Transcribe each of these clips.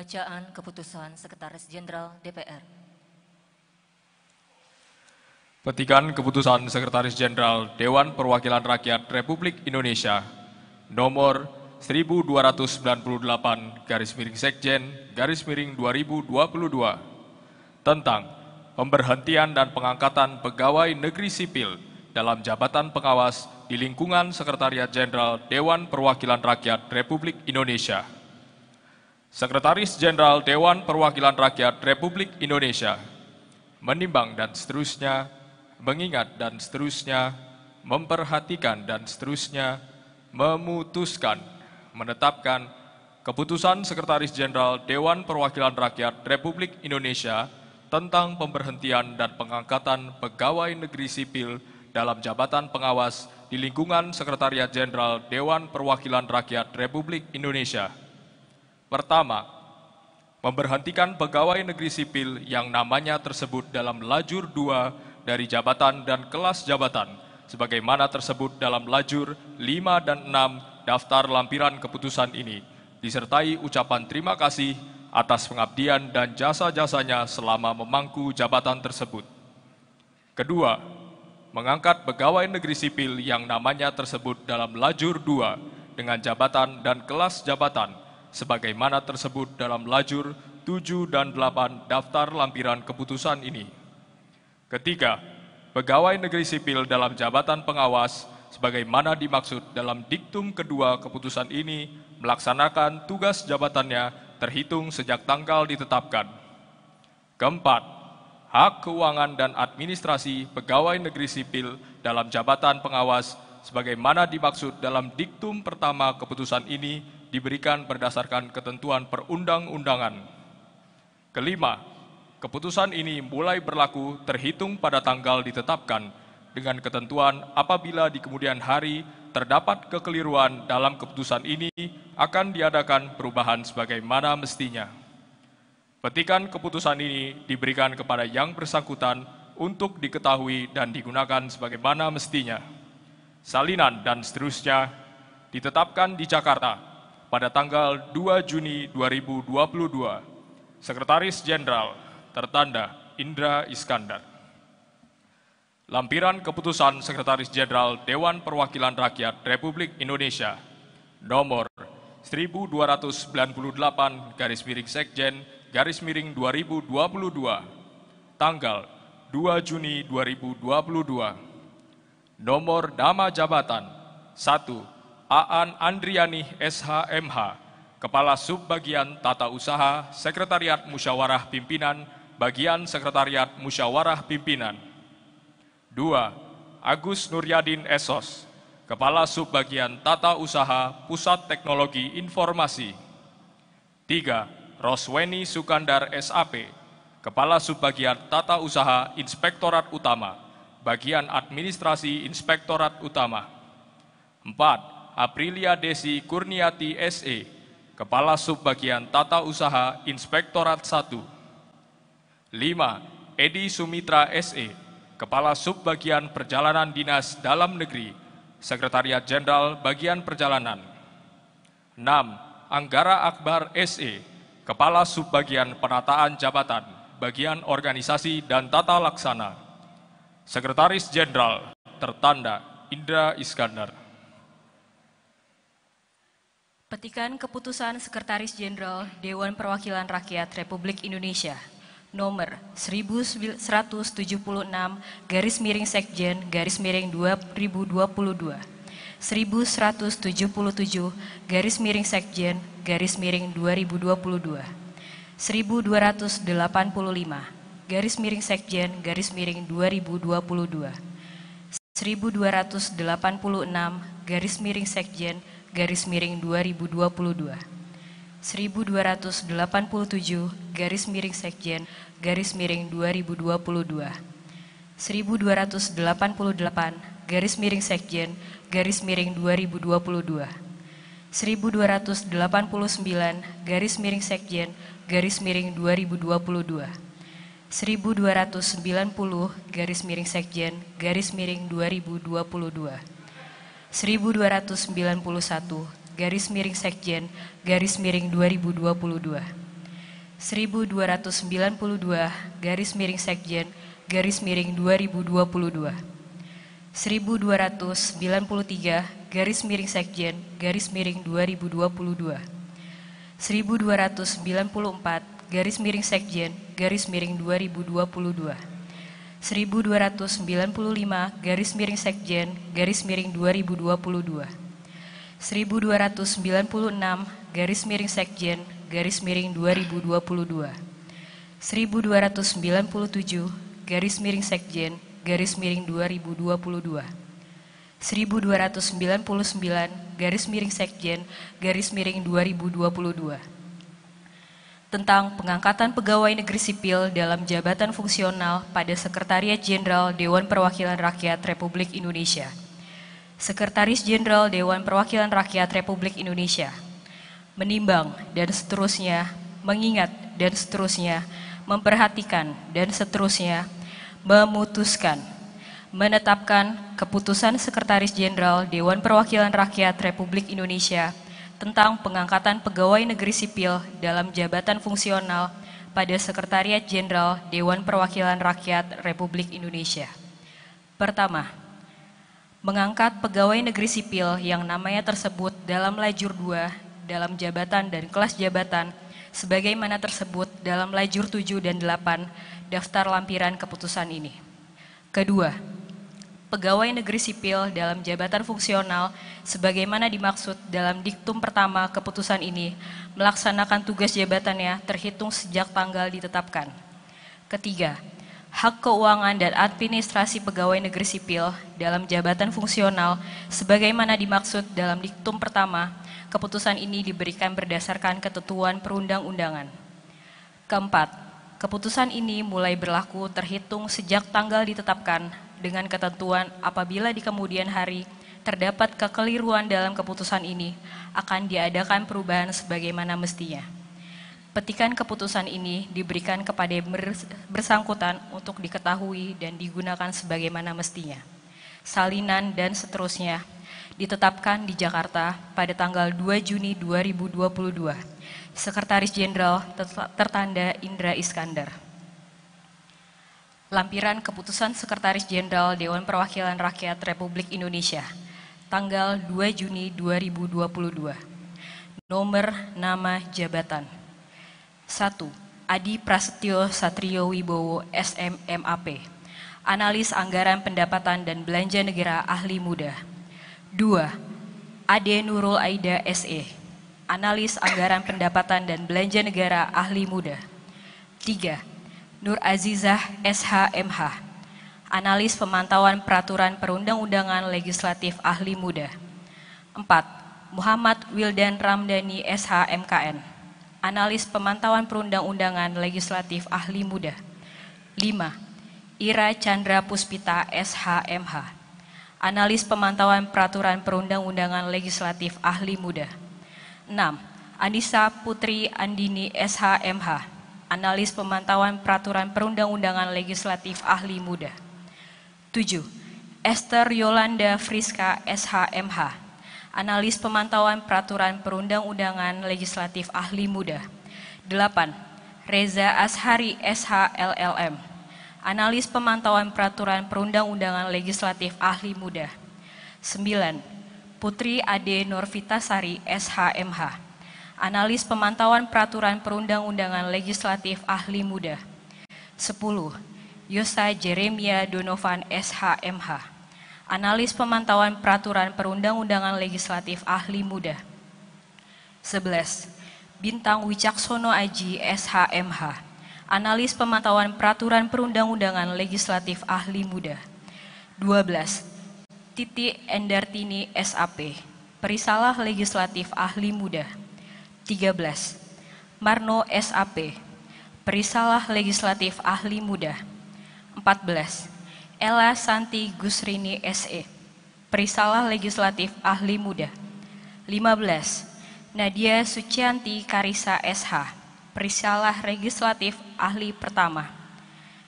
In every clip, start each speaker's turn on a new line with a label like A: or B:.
A: Pembacaan keputusan Sekretaris Jenderal DPR.
B: Petikan keputusan Sekretaris Jenderal Dewan Perwakilan Rakyat Republik Indonesia nomor 1298 garis miring sekjen garis miring 2022 tentang pemberhentian dan pengangkatan pegawai negeri sipil dalam jabatan pengawas di lingkungan Sekretariat Jenderal Dewan Perwakilan Rakyat Republik Indonesia. Sekretaris Jenderal Dewan Perwakilan Rakyat Republik Indonesia, menimbang dan seterusnya, mengingat dan seterusnya, memperhatikan dan seterusnya, memutuskan, menetapkan keputusan Sekretaris Jenderal Dewan Perwakilan Rakyat Republik Indonesia tentang pemberhentian dan pengangkatan pegawai negeri sipil dalam jabatan pengawas di lingkungan Sekretariat Jenderal Dewan Perwakilan Rakyat Republik Indonesia. Pertama, memberhentikan pegawai negeri sipil yang namanya tersebut dalam lajur 2 dari jabatan dan kelas jabatan, sebagaimana tersebut dalam lajur 5 dan 6 daftar lampiran keputusan ini, disertai ucapan terima kasih atas pengabdian dan jasa-jasanya selama memangku jabatan tersebut. Kedua, mengangkat pegawai negeri sipil yang namanya tersebut dalam lajur 2 dengan jabatan dan kelas jabatan, sebagaimana tersebut dalam lajur 7 dan 8 daftar lampiran keputusan ini. Ketiga, pegawai negeri sipil dalam jabatan pengawas sebagaimana dimaksud dalam diktum kedua keputusan ini melaksanakan tugas jabatannya terhitung sejak tanggal ditetapkan. Keempat, hak keuangan dan administrasi pegawai negeri sipil dalam jabatan pengawas sebagaimana dimaksud dalam diktum pertama keputusan ini diberikan berdasarkan ketentuan perundang-undangan. Kelima, keputusan ini mulai berlaku terhitung pada tanggal ditetapkan dengan ketentuan apabila di kemudian hari terdapat kekeliruan dalam keputusan ini akan diadakan perubahan sebagaimana mestinya. Petikan keputusan ini diberikan kepada yang bersangkutan untuk diketahui dan digunakan sebagaimana mestinya. Salinan, dan seterusnya ditetapkan di Jakarta pada tanggal 2 Juni 2022. Sekretaris Jenderal tertanda Indra Iskandar. Lampiran keputusan Sekretaris Jenderal Dewan Perwakilan Rakyat Republik Indonesia nomor 1298 garis miring Sekjen garis miring 2022 tanggal 2 Juni 2022 nomor dama jabatan 1 Aan Andriani SHMH, Kepala Subbagian Tata Usaha Sekretariat Musyawarah Pimpinan, Bagian Sekretariat Musyawarah Pimpinan. 2. Agus Nuryadin Esos, Kepala Subbagian Tata Usaha Pusat Teknologi Informasi. 3. Rosweni Sukandar SAP, Kepala Subbagian Tata Usaha Inspektorat Utama bagian administrasi Inspektorat Utama. 4. Aprilia Desi Kurniati SE, Kepala Subbagian Tata Usaha Inspektorat 1. 5. Edi Sumitra SE, Kepala Subbagian Perjalanan Dinas Dalam Negeri, Sekretariat Jenderal Bagian Perjalanan. 6. Anggara Akbar SE, Kepala Subbagian Penataan Jabatan, Bagian Organisasi dan Tata Laksana. Sekretaris Jenderal tertanda Indra Iskandar.
C: Petikan keputusan Sekretaris Jenderal Dewan Perwakilan Rakyat Republik Indonesia nomor 1176 garis miring sekjen garis miring 2022 1177 garis miring sekjen garis miring 2022 1285 garis miring sekjen garis miring 2022 1286 garis miring sekjen garis miring 2022 1287 garis miring sekjen garis miring 2022 1288 garis miring sekjen garis miring 2022 1289 garis miring sekjen garis miring 2022 1290 garis miring sekjen garis miring 2022 1291 garis miring sekjen garis miring 2022 1292 garis miring sekjen garis miring 2022 1293 garis miring sekjen garis miring 2022 1294 garis miring sekjen, garis miring 2022. 1295 garis miring sekjen, garis miring 2022. 1296 garis miring sekjen, garis miring 2022. 1297 garis miring sekjen, garis miring 2022. 1299 garis miring sekjen, garis miring 2022 tentang pengangkatan pegawai negeri sipil dalam jabatan fungsional pada Sekretariat Jenderal Dewan Perwakilan Rakyat Republik Indonesia. Sekretaris Jenderal Dewan Perwakilan Rakyat Republik Indonesia. Menimbang dan seterusnya, mengingat dan seterusnya, memperhatikan dan seterusnya, memutuskan, menetapkan keputusan Sekretaris Jenderal Dewan Perwakilan Rakyat Republik Indonesia tentang pengangkatan pegawai negeri sipil dalam jabatan fungsional pada Sekretariat Jenderal Dewan Perwakilan Rakyat Republik Indonesia. Pertama, mengangkat pegawai negeri sipil yang namanya tersebut dalam lajur 2 dalam jabatan dan kelas jabatan sebagaimana tersebut dalam lajur 7 dan 8 daftar lampiran keputusan ini. Kedua, pegawai negeri sipil dalam jabatan fungsional sebagaimana dimaksud dalam diktum pertama keputusan ini melaksanakan tugas jabatannya terhitung sejak tanggal ditetapkan. Ketiga, hak keuangan dan administrasi pegawai negeri sipil dalam jabatan fungsional sebagaimana dimaksud dalam diktum pertama, keputusan ini diberikan berdasarkan ketentuan perundang-undangan. Keempat, keputusan ini mulai berlaku terhitung sejak tanggal ditetapkan dengan ketentuan apabila di kemudian hari terdapat kekeliruan dalam keputusan ini, akan diadakan perubahan sebagaimana mestinya. Petikan keputusan ini diberikan kepada bersangkutan untuk diketahui dan digunakan sebagaimana mestinya. Salinan dan seterusnya ditetapkan di Jakarta pada tanggal 2 Juni 2022. Sekretaris Jenderal tertanda Indra Iskandar lampiran keputusan Sekretaris Jenderal Dewan Perwakilan Rakyat Republik Indonesia tanggal 2 Juni 2022. Nomor nama jabatan. 1. Adi Prasetyo Satrio Wibowo SMMAP. Analis Anggaran Pendapatan dan Belanja Negara Ahli Muda. 2. Ade Nurul Aida SE. Analis Anggaran Pendapatan dan Belanja Negara Ahli Muda. 3. Nur Azizah SHMH, analis pemantauan peraturan perundang-undangan legislatif ahli muda. 4. Muhammad Wildan Ramdhani SHMKN, analis pemantauan perundang-undangan legislatif ahli muda. 5. Ira Chandra Puspita SHMH, analis pemantauan peraturan perundang-undangan legislatif ahli muda. 6. Anissa Putri Andini SHMH, analis pemantauan peraturan perundang-undangan legislatif ahli muda. 7. Esther Yolanda Friska SHMH, analis pemantauan peraturan perundang-undangan legislatif ahli muda. 8. Reza Ashari SHLLM, analis pemantauan peraturan perundang-undangan legislatif ahli muda. 9. Putri Ade Norvita Sari SHMH, Analis Pemantauan Peraturan Perundang-Undangan Legislatif Ahli Muda. 10. Yosa Jeremia Donovan SHMH. Analis Pemantauan Peraturan Perundang-Undangan Legislatif Ahli Muda. 11. Bintang Wicaksono Aji SHMH. Analis Pemantauan Peraturan Perundang-Undangan Legislatif Ahli Muda. 12. Titi Endartini SAP, Perisalah Legislatif Ahli Muda. 13. Marno SAP, Perisalah Legislatif Ahli Muda. 14. Ella Santi Gusrini SE, Perisalah Legislatif Ahli Muda. 15. Nadia Sucianti Karisa SH, Perisalah Legislatif Ahli Pertama.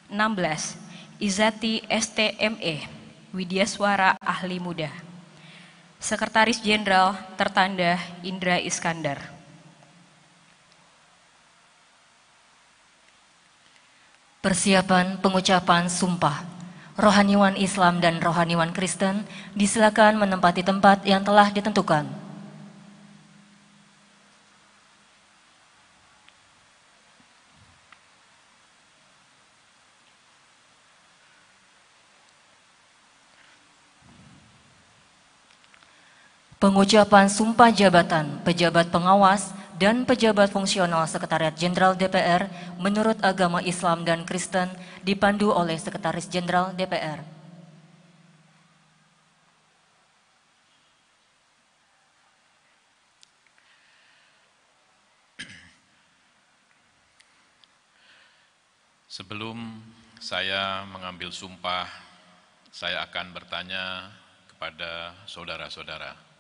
C: 16. Izati STME, Widya Suara Ahli Muda. Sekretaris Jenderal tertanda Indra Iskandar.
A: Persiapan pengucapan sumpah. Rohaniwan Islam dan rohaniwan Kristen disilakan menempati tempat yang telah ditentukan. Pengucapan sumpah jabatan pejabat pengawas dan pejabat fungsional Sekretariat Jenderal DPR menurut agama Islam dan Kristen dipandu oleh Sekretaris Jenderal DPR.
D: Sebelum saya mengambil sumpah, saya akan bertanya kepada saudara-saudara.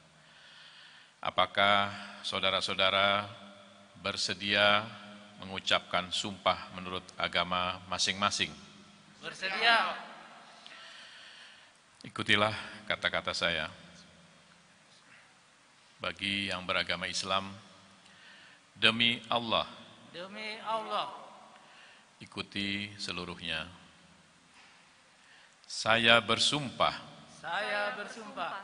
D: Apakah saudara-saudara bersedia mengucapkan sumpah menurut agama masing-masing?
E: Bersedia.
D: Ikutilah kata-kata saya. Bagi yang beragama Islam, demi Allah.
E: Demi Allah.
D: Ikuti seluruhnya. Saya bersumpah.
E: Saya bersumpah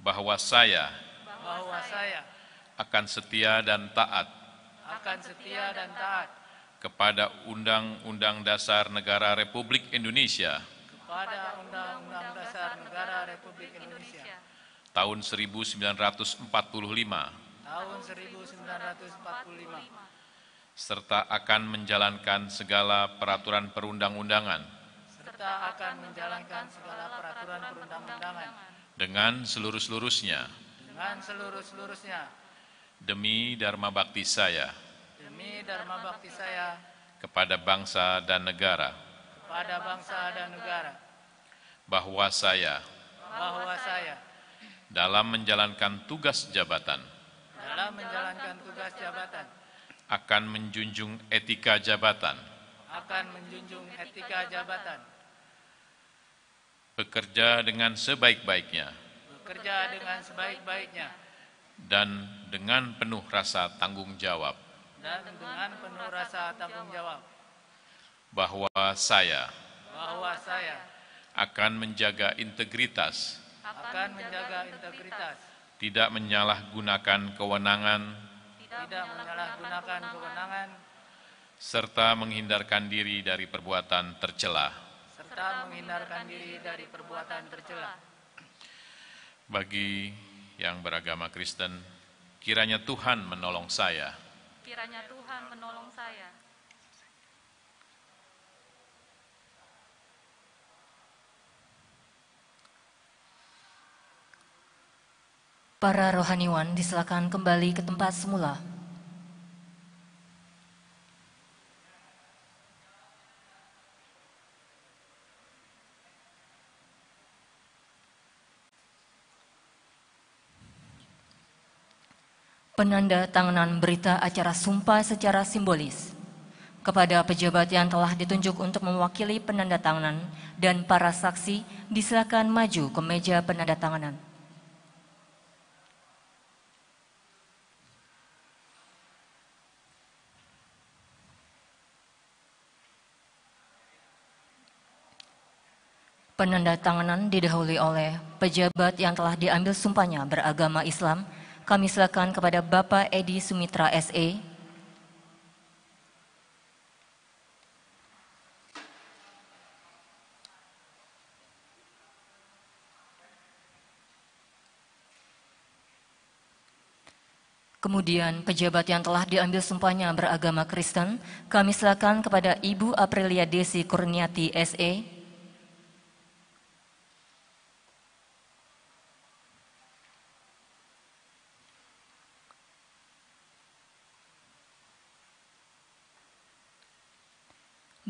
D: bahwa saya
E: bahwa saya
D: akan setia dan taat
E: akan setia dan taat
D: kepada Undang-Undang Dasar Negara Republik Indonesia
E: kepada Undang-Undang Dasar Negara Republik Indonesia
D: tahun 1945 tahun
E: 1945
D: serta akan menjalankan segala peraturan perundang-undangan
E: serta akan menjalankan segala peraturan perundang-undangan
D: dengan seluruh-seluruhnya
E: dengan seluruh-seluruhnya.
D: Demi Dharma Bakti saya.
E: Demi Dharma Bakti saya.
D: Kepada bangsa dan negara.
E: Kepada bangsa dan negara.
D: Bahwa saya.
E: Bahwa saya.
D: Dalam menjalankan tugas jabatan.
E: Dalam menjalankan tugas jabatan.
D: Akan menjunjung etika jabatan.
E: Akan menjunjung etika jabatan.
D: Bekerja dengan sebaik-baiknya
E: bekerja dengan sebaik-baiknya
D: dan dengan penuh rasa tanggung jawab
E: dan dengan penuh rasa tanggung jawab
D: bahwa saya
E: bahwa saya
D: akan menjaga integritas
E: akan menjaga integritas
D: tidak menyalahgunakan kewenangan
E: tidak menyalahgunakan kewenangan
D: serta menghindarkan diri dari perbuatan tercela
E: serta menghindarkan diri dari perbuatan tercela
D: bagi yang beragama Kristen, kiranya Tuhan menolong saya.
A: Kiranya Tuhan menolong saya. Para rohaniwan disilakan kembali ke tempat semula. penanda tanganan berita acara sumpah secara simbolis kepada pejabat yang telah ditunjuk untuk mewakili penanda tanganan dan para saksi disilakan maju ke meja penanda tanganan. Penanda tanganan didahului oleh pejabat yang telah diambil sumpahnya beragama Islam kami silakan kepada Bapak Edi Sumitra SE. Kemudian pejabat yang telah diambil sumpahnya beragama Kristen, kami silakan kepada Ibu Aprilia Desi Kurniati SE.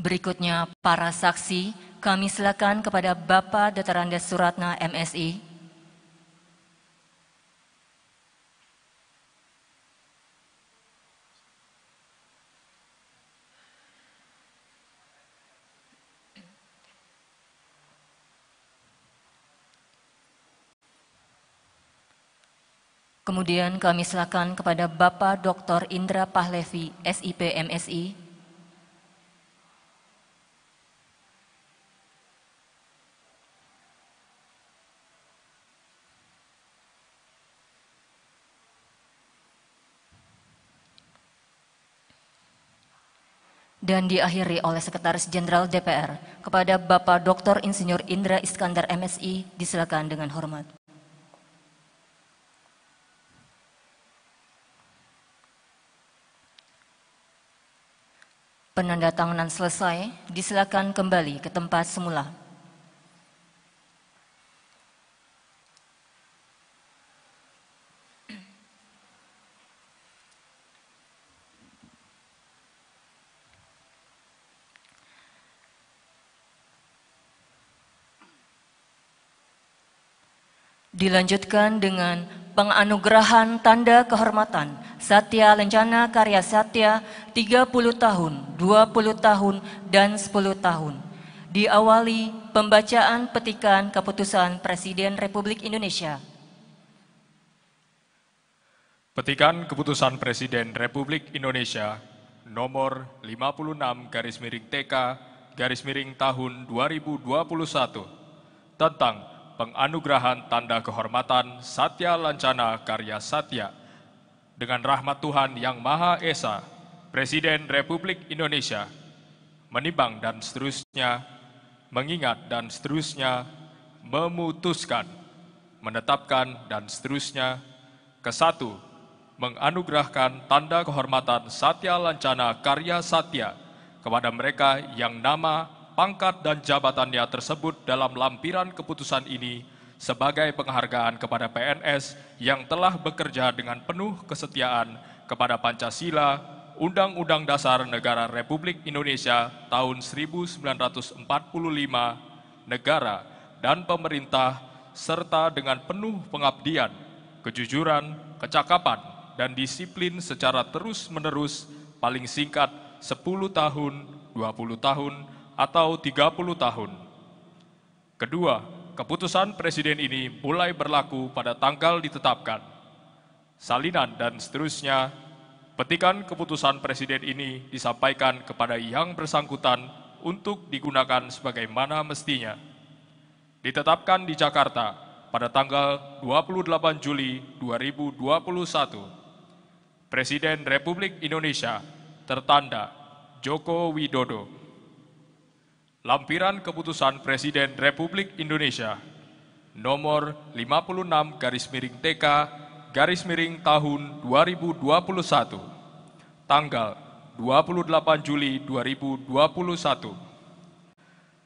A: Berikutnya para saksi, kami silakan kepada Bapak Dr. Suratna MSI Kemudian kami silakan kepada Bapak Dr. Indra Pahlevi, SIP MSI, dan diakhiri oleh Sekretaris Jenderal DPR kepada Bapak Dr. Insinyur Indra Iskandar MSI disilakan dengan hormat. Penandatanganan selesai, disilakan kembali ke tempat semula. Dilanjutkan dengan penganugerahan tanda kehormatan Satya Lencana Karya Satya 30 tahun, 20 tahun, dan 10 tahun. Diawali pembacaan petikan keputusan Presiden Republik Indonesia.
B: Petikan keputusan Presiden Republik Indonesia nomor 56 garis miring TK garis miring tahun 2021 tentang penganugerahan tanda kehormatan Satya Lancana Karya Satya. Dengan rahmat Tuhan Yang Maha Esa, Presiden Republik Indonesia, menimbang dan seterusnya, mengingat dan seterusnya, memutuskan, menetapkan dan seterusnya, kesatu, menganugerahkan tanda kehormatan Satya Lancana Karya Satya kepada mereka yang nama pangkat dan jabatannya tersebut dalam lampiran keputusan ini sebagai penghargaan kepada PNS yang telah bekerja dengan penuh kesetiaan kepada Pancasila, Undang-Undang Dasar Negara Republik Indonesia tahun 1945, negara dan pemerintah serta dengan penuh pengabdian, kejujuran, kecakapan, dan disiplin secara terus-menerus paling singkat 10 tahun, 20 tahun, atau 30 tahun. Kedua, keputusan presiden ini mulai berlaku pada tanggal ditetapkan. Salinan dan seterusnya, petikan keputusan presiden ini disampaikan kepada yang bersangkutan untuk digunakan sebagaimana mestinya. Ditetapkan di Jakarta pada tanggal 28 Juli 2021. Presiden Republik Indonesia tertanda Joko Widodo. Lampiran Keputusan Presiden Republik Indonesia nomor 56 garis miring TK garis miring tahun 2021 tanggal 28 Juli 2021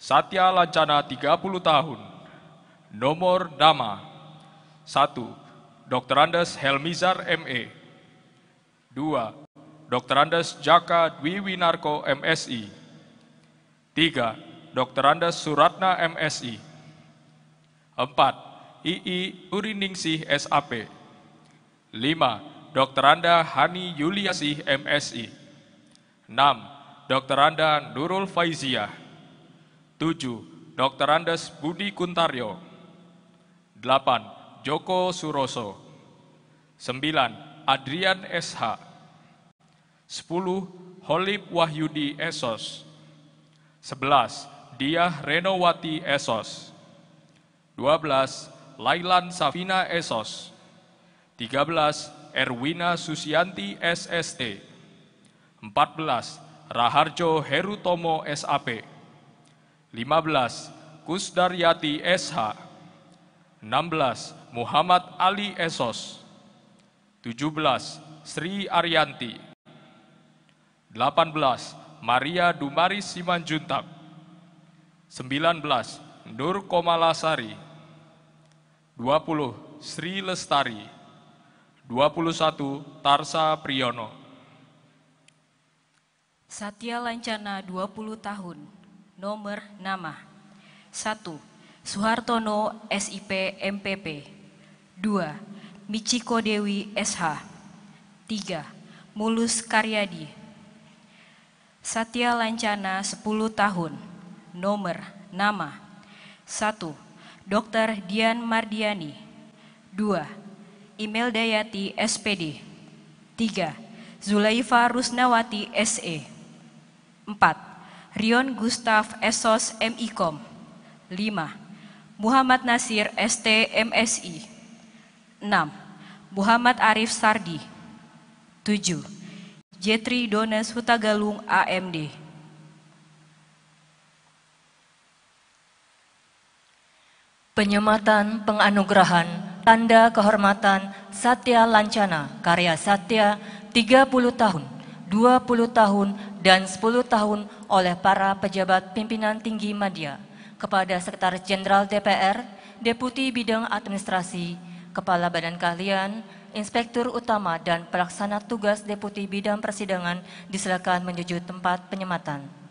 B: Satya Lancana 30 tahun nomor dama 1 Dr. Andes Helmizar ME 2 Dr. Andes Jaka Dwi Winarko MSI 3. Dr. Anda Suratna MSI. 4. II Uriningsih SAP. 5. Dr. Anda Hani Yuliasih MSI. 6. Dr. Anda Nurul Faiziah. 7. Dr. Andes Budi Kuntaryo. 8. Joko Suroso. 9. Adrian SH. 10. Holib Wahyudi Esos. 11. Diah Renowati Esos. 12. Lailan Safina Esos. 13. Erwina Susianti SST. 14. Raharjo Herutomo SAP. 15. Kusdaryati SH. 16. Muhammad Ali Esos. 17. Sri Arianti. 18. Maria Dumari Simanjuntak. 19. Nur Komalasari 20. Sri Lestari 21. Tarsa Priyono
C: Satya Lancana 20 tahun Nomor nama 1. Suhartono SIP MPP 2. Michiko Dewi SH 3. Mulus Karyadi Satya Lancana 10 tahun nomor, nama. 1. Dr. Dian Mardiani. 2. Imel Dayati, SPD. 3. Zulaifa Rusnawati, SE. 4. Rion Gustaf Esos, MIKOM. 5. Muhammad Nasir, ST, MSI. 6. Muhammad Arif Sardi. 7. Jetri Dones Hutagalung, AMD. Penyematan
A: penganugerahan tanda kehormatan Satya Lancana karya Satya 30 tahun, 20 tahun dan 10 tahun oleh para pejabat pimpinan tinggi media kepada Sekretaris Jenderal DPR, Deputi Bidang Administrasi, Kepala Badan Keahlian, Inspektur Utama dan Pelaksana Tugas Deputi Bidang Persidangan diserahkan menuju tempat penyematan.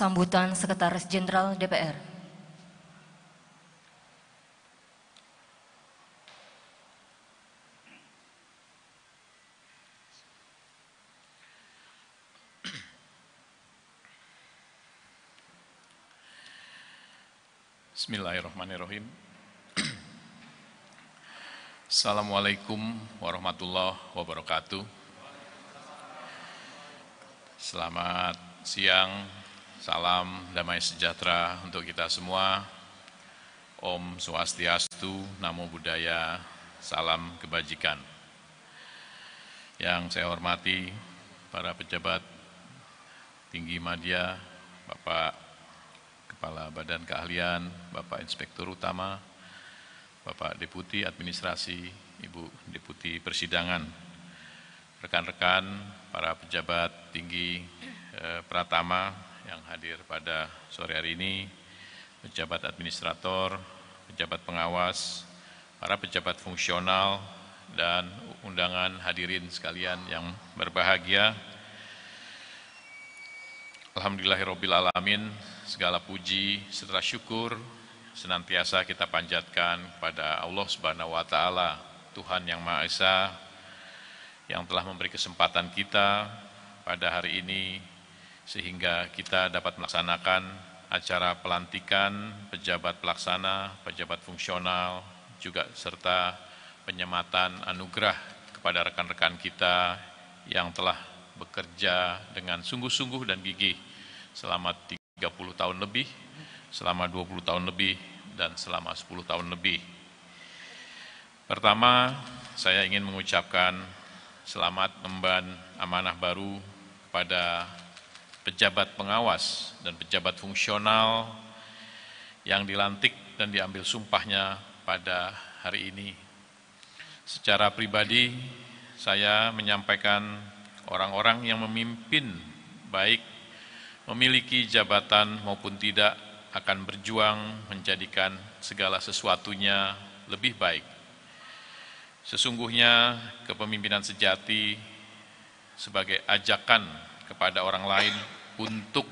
A: sambutan Sekretaris Jenderal DPR.
D: Bismillahirrahmanirrahim. Assalamualaikum warahmatullahi wabarakatuh. Selamat siang Salam damai sejahtera untuk kita semua. Om Swastiastu, Namo Buddhaya, Salam Kebajikan. Yang saya hormati para pejabat tinggi media, Bapak Kepala Badan Keahlian, Bapak Inspektur Utama, Bapak Deputi Administrasi, Ibu Deputi Persidangan, rekan-rekan, para pejabat tinggi eh, Pratama, yang hadir pada sore hari ini, pejabat administrator, pejabat pengawas, para pejabat fungsional, dan undangan hadirin sekalian yang berbahagia. alamin segala puji, serta syukur, senantiasa kita panjatkan kepada Allah Subhanahu wa Ta'ala, Tuhan Yang Maha Esa, yang telah memberi kesempatan kita pada hari ini sehingga kita dapat melaksanakan acara pelantikan pejabat pelaksana, pejabat fungsional, juga serta penyematan anugerah kepada rekan-rekan kita yang telah bekerja dengan sungguh-sungguh dan gigih selama 30 tahun lebih, selama 20 tahun lebih, dan selama 10 tahun lebih. Pertama, saya ingin mengucapkan selamat memban amanah baru pada pejabat pengawas dan pejabat fungsional yang dilantik dan diambil sumpahnya pada hari ini. Secara pribadi, saya menyampaikan orang-orang yang memimpin baik memiliki jabatan maupun tidak akan berjuang menjadikan segala sesuatunya lebih baik. Sesungguhnya kepemimpinan sejati sebagai ajakan kepada orang lain untuk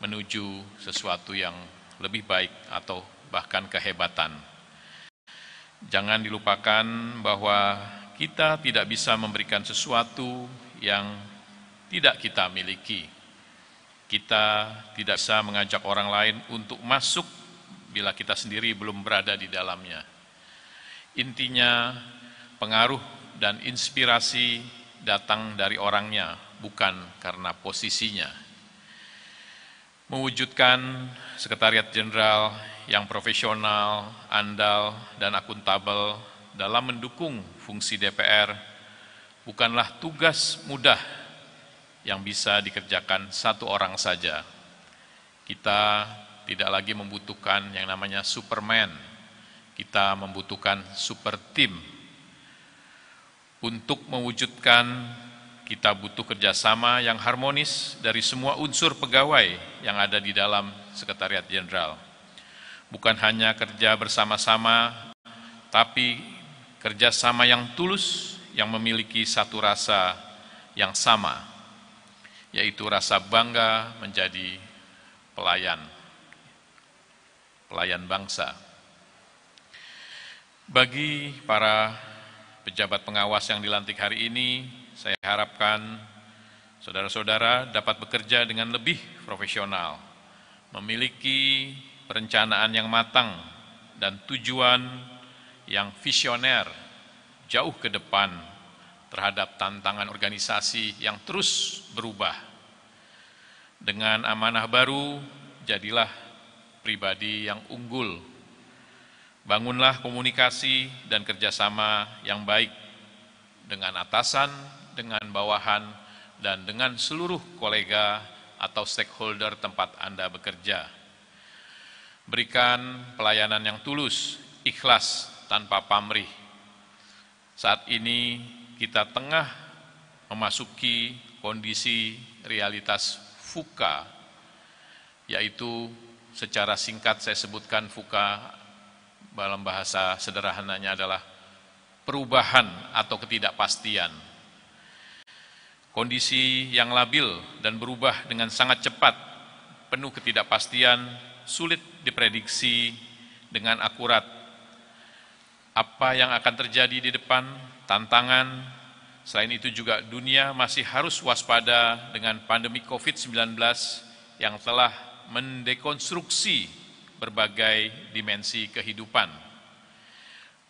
D: menuju sesuatu yang lebih baik atau bahkan kehebatan. Jangan dilupakan bahwa kita tidak bisa memberikan sesuatu yang tidak kita miliki. Kita tidak bisa mengajak orang lain untuk masuk bila kita sendiri belum berada di dalamnya. Intinya, pengaruh dan inspirasi datang dari orangnya, bukan karena posisinya. Mewujudkan Sekretariat Jenderal yang profesional, andal, dan akuntabel dalam mendukung fungsi DPR bukanlah tugas mudah yang bisa dikerjakan satu orang saja. Kita tidak lagi membutuhkan yang namanya Superman, kita membutuhkan super team untuk mewujudkan kita butuh kerjasama yang harmonis dari semua unsur pegawai yang ada di dalam Sekretariat Jenderal. Bukan hanya kerja bersama-sama, tapi kerjasama yang tulus yang memiliki satu rasa yang sama, yaitu rasa bangga menjadi pelayan, pelayan bangsa. Bagi para pejabat pengawas yang dilantik hari ini, saya harapkan saudara-saudara dapat bekerja dengan lebih profesional, memiliki perencanaan yang matang dan tujuan yang visioner jauh ke depan terhadap tantangan organisasi yang terus berubah. Dengan amanah baru, jadilah pribadi yang unggul. Bangunlah komunikasi dan kerjasama yang baik dengan atasan dengan bawahan, dan dengan seluruh kolega atau stakeholder tempat Anda bekerja. Berikan pelayanan yang tulus, ikhlas, tanpa pamrih. Saat ini kita tengah memasuki kondisi realitas FUKA, yaitu secara singkat saya sebutkan FUKA dalam bahasa sederhananya adalah perubahan atau ketidakpastian. Kondisi yang labil dan berubah dengan sangat cepat, penuh ketidakpastian, sulit diprediksi dengan akurat. Apa yang akan terjadi di depan, tantangan, Selain itu juga dunia masih harus waspada dengan pandemi COVID-19 yang telah mendekonstruksi berbagai dimensi kehidupan.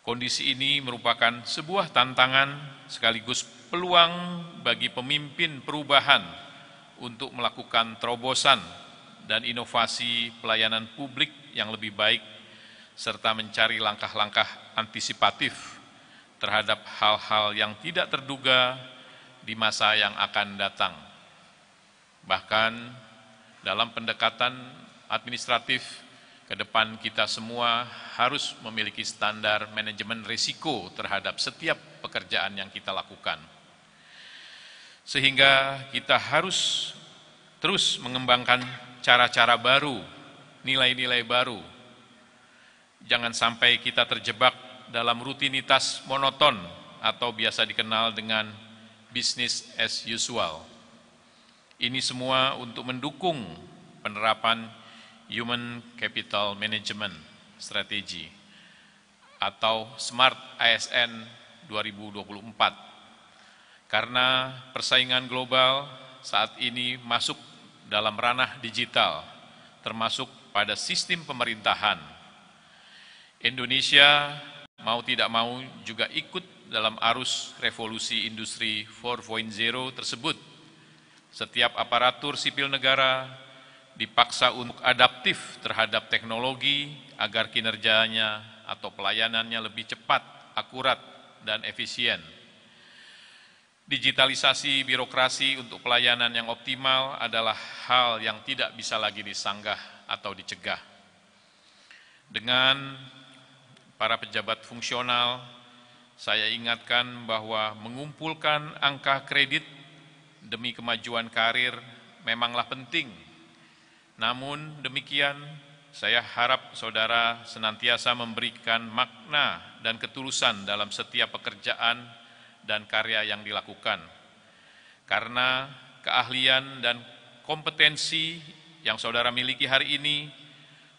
D: Kondisi ini merupakan sebuah tantangan sekaligus peluang bagi pemimpin perubahan untuk melakukan terobosan dan inovasi pelayanan publik yang lebih baik serta mencari langkah-langkah antisipatif terhadap hal-hal yang tidak terduga di masa yang akan datang. Bahkan dalam pendekatan administratif ke depan kita semua harus memiliki standar manajemen risiko terhadap setiap pekerjaan yang kita lakukan. Sehingga kita harus terus mengembangkan cara-cara baru, nilai-nilai baru. Jangan sampai kita terjebak dalam rutinitas monoton atau biasa dikenal dengan bisnis as usual. Ini semua untuk mendukung penerapan Human Capital Management Strategy atau SMART ASN 2024 karena persaingan global saat ini masuk dalam ranah digital, termasuk pada sistem pemerintahan. Indonesia mau tidak mau juga ikut dalam arus revolusi industri 4.0 tersebut. Setiap aparatur sipil negara dipaksa untuk adaptif terhadap teknologi agar kinerjanya atau pelayanannya lebih cepat, akurat, dan efisien. Digitalisasi birokrasi untuk pelayanan yang optimal adalah hal yang tidak bisa lagi disanggah atau dicegah. Dengan para pejabat fungsional, saya ingatkan bahwa mengumpulkan angka kredit demi kemajuan karir memanglah penting. Namun demikian, saya harap saudara senantiasa memberikan makna dan ketulusan dalam setiap pekerjaan dan karya yang dilakukan. Karena keahlian dan kompetensi yang saudara miliki hari ini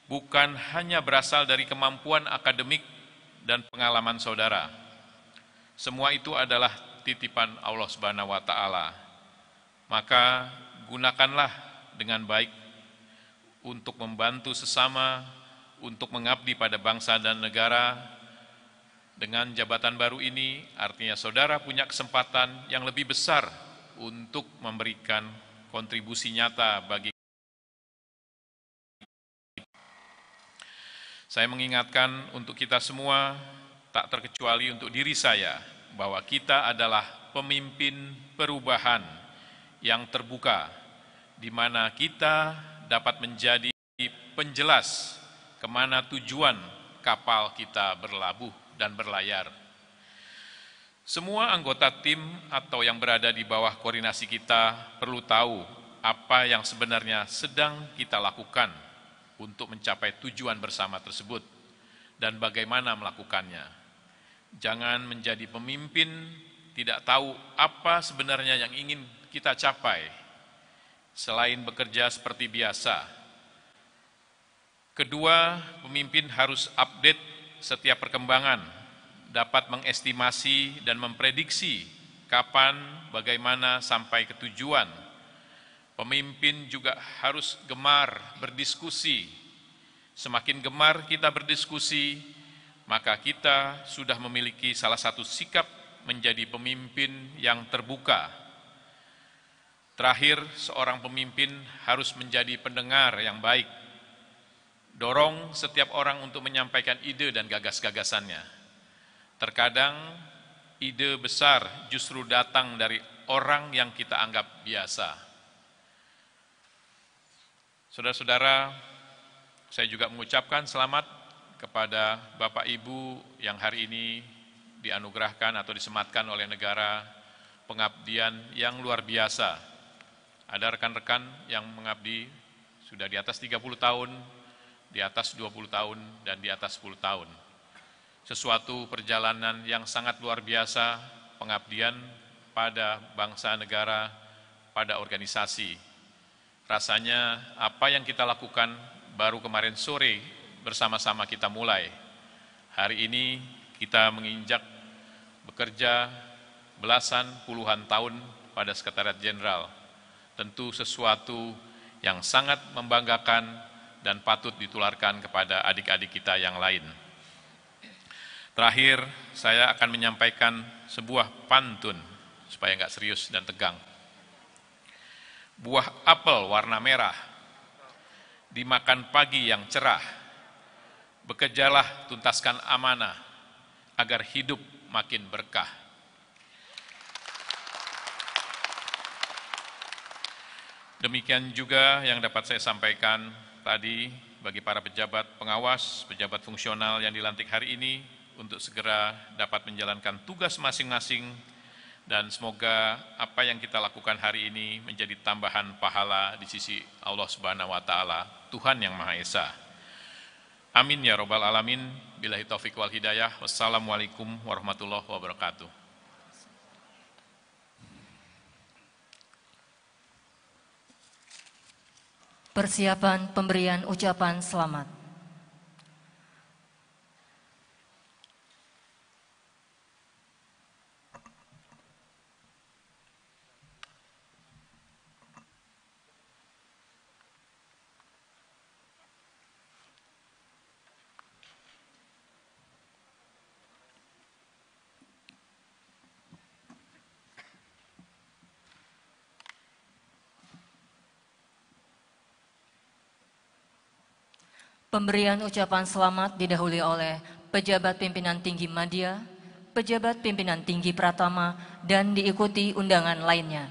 D: bukan hanya berasal dari kemampuan akademik dan pengalaman saudara. Semua itu adalah titipan Allah Subhanahu wa taala. Maka gunakanlah dengan baik untuk membantu sesama, untuk mengabdi pada bangsa dan negara, dengan jabatan baru ini, artinya saudara punya kesempatan yang lebih besar untuk memberikan kontribusi nyata bagi Saya mengingatkan untuk kita semua, tak terkecuali untuk diri saya, bahwa kita adalah pemimpin perubahan yang terbuka, di mana kita dapat menjadi penjelas kemana tujuan kapal kita berlabuh dan berlayar. Semua anggota tim atau yang berada di bawah koordinasi kita perlu tahu apa yang sebenarnya sedang kita lakukan untuk mencapai tujuan bersama tersebut dan bagaimana melakukannya. Jangan menjadi pemimpin tidak tahu apa sebenarnya yang ingin kita capai selain bekerja seperti biasa. Kedua, pemimpin harus update setiap perkembangan dapat mengestimasi dan memprediksi kapan, bagaimana sampai ke tujuan. Pemimpin juga harus gemar berdiskusi. Semakin gemar kita berdiskusi, maka kita sudah memiliki salah satu sikap menjadi pemimpin yang terbuka. Terakhir, seorang pemimpin harus menjadi pendengar yang baik Dorong setiap orang untuk menyampaikan ide dan gagas-gagasannya. Terkadang ide besar justru datang dari orang yang kita anggap biasa. Saudara-saudara, saya juga mengucapkan selamat kepada Bapak Ibu yang hari ini dianugerahkan atau disematkan oleh negara pengabdian yang luar biasa. Ada rekan-rekan yang mengabdi sudah di atas 30 tahun di atas 20 tahun, dan di atas 10 tahun. Sesuatu perjalanan yang sangat luar biasa pengabdian pada bangsa negara, pada organisasi. Rasanya apa yang kita lakukan baru kemarin sore bersama-sama kita mulai. Hari ini kita menginjak bekerja belasan puluhan tahun pada Sekretariat Jenderal. Tentu sesuatu yang sangat membanggakan dan patut ditularkan kepada adik-adik kita yang lain. Terakhir, saya akan menyampaikan sebuah pantun supaya nggak serius dan tegang. Buah apel warna merah, dimakan pagi yang cerah, bekerjalah tuntaskan amanah, agar hidup makin berkah. Demikian juga yang dapat saya sampaikan tadi bagi para pejabat pengawas, pejabat fungsional yang dilantik hari ini untuk segera dapat menjalankan tugas masing-masing dan semoga apa yang kita lakukan hari ini menjadi tambahan pahala di sisi Allah Subhanahu wa taala, Tuhan yang Maha Esa. Amin ya robbal alamin. Bila taufik wal hidayah. Wassalamualaikum warahmatullahi wabarakatuh.
A: Persiapan pemberian ucapan selamat. Pemberian ucapan selamat didahului oleh pejabat pimpinan tinggi Madya, pejabat pimpinan tinggi Pratama, dan diikuti undangan lainnya.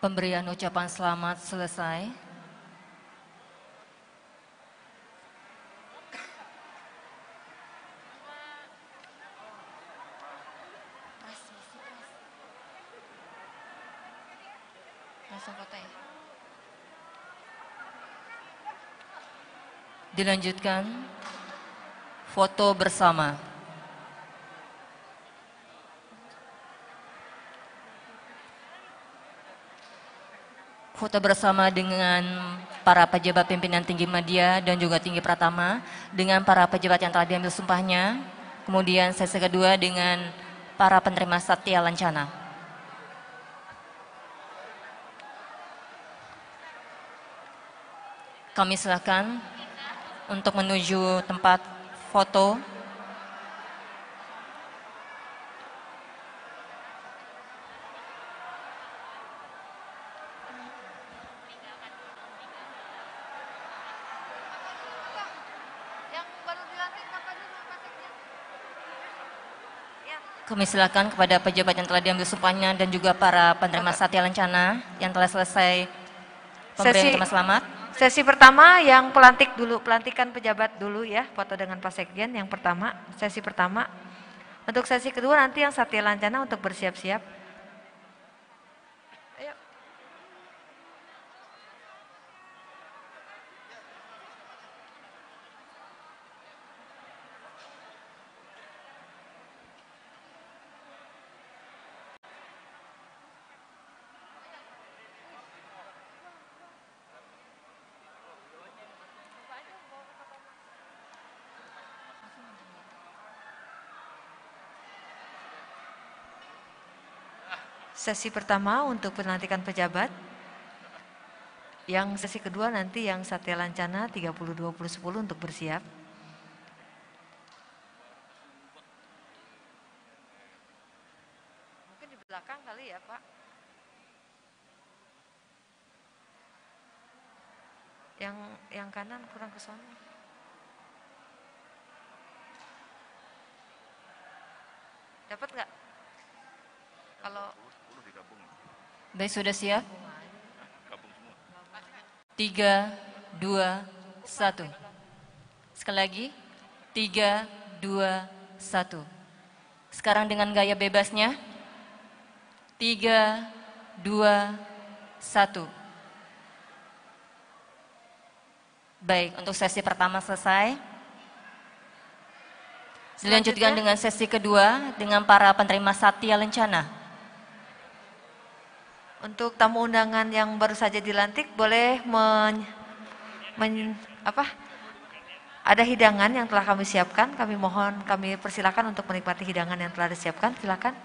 A: Pemberian ucapan selamat selesai. Ya. Dilanjutkan foto bersama. foto bersama dengan para pejabat pimpinan tinggi media dan juga tinggi pratama dengan para pejabat yang telah diambil sumpahnya. Kemudian sesi kedua dengan para penerima Satya Lancana. Kami silakan untuk menuju tempat foto kami silakan kepada pejabat yang telah diambil sumpahnya dan juga para penerima satya lencana yang telah selesai
C: pemberian sesi, selamat.
A: Sesi pertama yang pelantik dulu, pelantikan pejabat dulu ya, foto dengan Pak Sekjen yang pertama, sesi pertama. Untuk sesi kedua nanti yang satya lencana untuk bersiap-siap. sesi pertama untuk penantikan pejabat. Yang sesi kedua nanti yang Satya Lancana 30-20-10 untuk bersiap. Mungkin di belakang kali ya Pak. Yang yang kanan kurang ke Dapat nggak? Baik, sudah siap? Tiga, dua, satu. Sekali lagi, tiga, dua, satu. Sekarang dengan gaya bebasnya, tiga, dua, satu. Baik, untuk sesi pertama selesai. Dilanjutkan dengan sesi kedua dengan para penerima Satya Lencana. Untuk tamu undangan yang baru saja dilantik boleh men, men apa? Ada hidangan yang telah kami siapkan, kami mohon kami persilakan untuk menikmati hidangan yang telah disiapkan, silakan.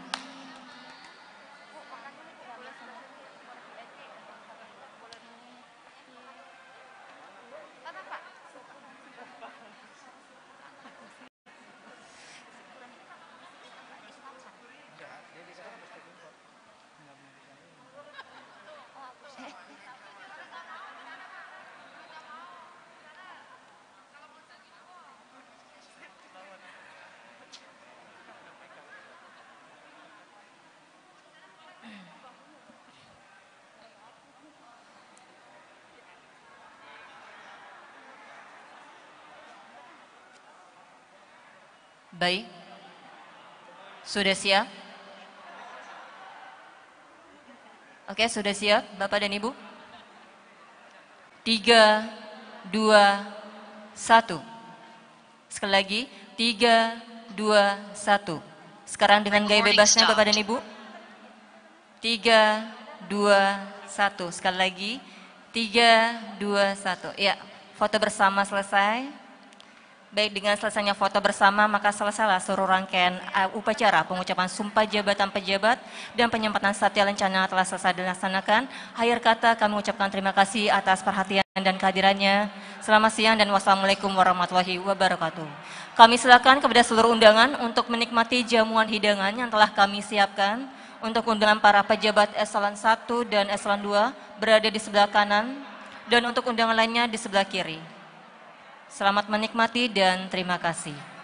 A: Baik. Sudah siap? Oke, sudah siap Bapak dan Ibu? Tiga, dua, satu. Sekali lagi, tiga, dua, satu. Sekarang dengan gaya bebasnya Bapak dan Ibu. Tiga, dua, satu. Sekali lagi, tiga, dua, satu. Ya, foto bersama selesai. Baik, dengan selesainya foto bersama, maka selesailah seluruh rangkaian uh, upacara pengucapan sumpah jabatan pejabat dan penyempatan satya lencana telah selesai dilaksanakan. Akhir kata kami ucapkan terima kasih atas perhatian dan kehadirannya. Selamat siang dan wassalamualaikum warahmatullahi wabarakatuh. Kami silakan kepada seluruh undangan untuk menikmati jamuan hidangan yang telah kami siapkan untuk undangan para pejabat eselon 1 dan eselon 2 berada di sebelah kanan dan untuk undangan lainnya di sebelah kiri. Selamat menikmati dan terima kasih.